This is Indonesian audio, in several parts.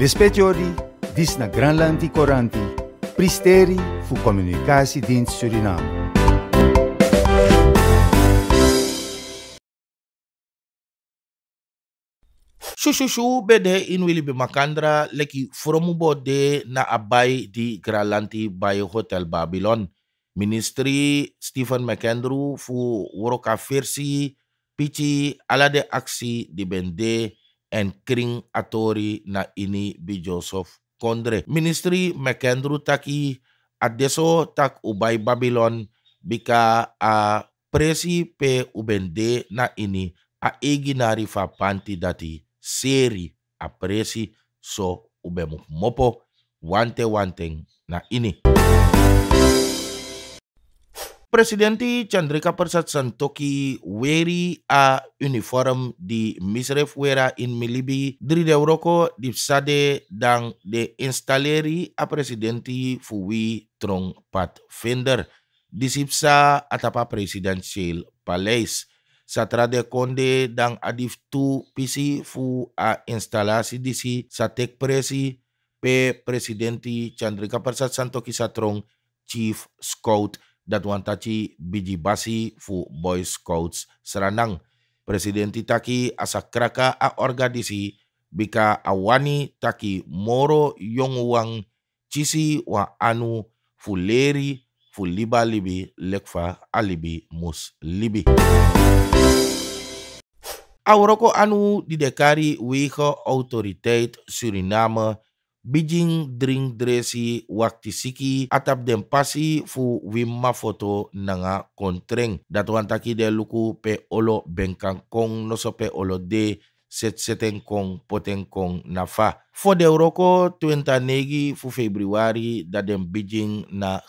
Les Petjordi, vis na Grandlanti Coranti, Pristeri fu comunicasi din Suriname. Shushushu bede in Willy Bimakandra leki fromu bode na abai di Gralanti Bay Hotel Babylon. Ministri Stephen McAndrew fu woroka firsi pici ala de aksi di bende and kring atori na ini bi Joseph Kondre. Ministry McAndrew taki adeso tak ubay Babylon bika a presi pe ubende na ini a eginari fa panti dati seri a presi so ubemu mopo wante wanteng na ini. Presidenti Chandrika Persat Santoki weri a uniform di misref wera in milibi dri de di sade dan de installeri a presidenti fuwi trong pat fender di sipsa atapa presidential palace. Satra de konde dan adif tu pc fu a instalasi di si satek presi pe presidenti Chandrika Persat Santoki Satrong chief scout Datuan biji basi Fu Boy Scouts Seranang. Presiden Taki asa keraka a organisi bika awani taki moro yong wang cisi wa anu fuleri fuliba libi lekfa alibi mus libi. Auroko anu didekari wiho otorite Suriname bijing drink dressi wakti siki atap dempasi pasi fu wimma foto nanga kontreng. datuan taki de luku pe olo bengkang kong noso pe olo de setengkong potengkong nafa. twenta negi fu februari da den Beijing na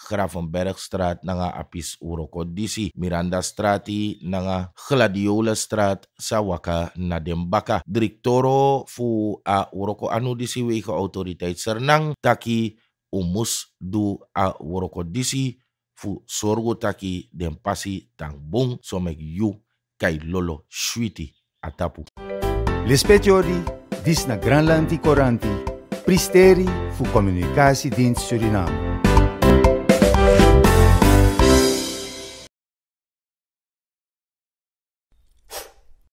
strat nanga Apis Uroko Disi, Miranda Strati nanga sa Sawaka na den Baka. Direktoro fu a Uroko anu disi wege autoriteit Sernang taki umus du a Uroko Disi fu sorgo taki den pasi tangbong somek yu kai lolo shuiti atapu. L'espetiori dis na Granland coranti, pristeri fu comunicasi din Suriname.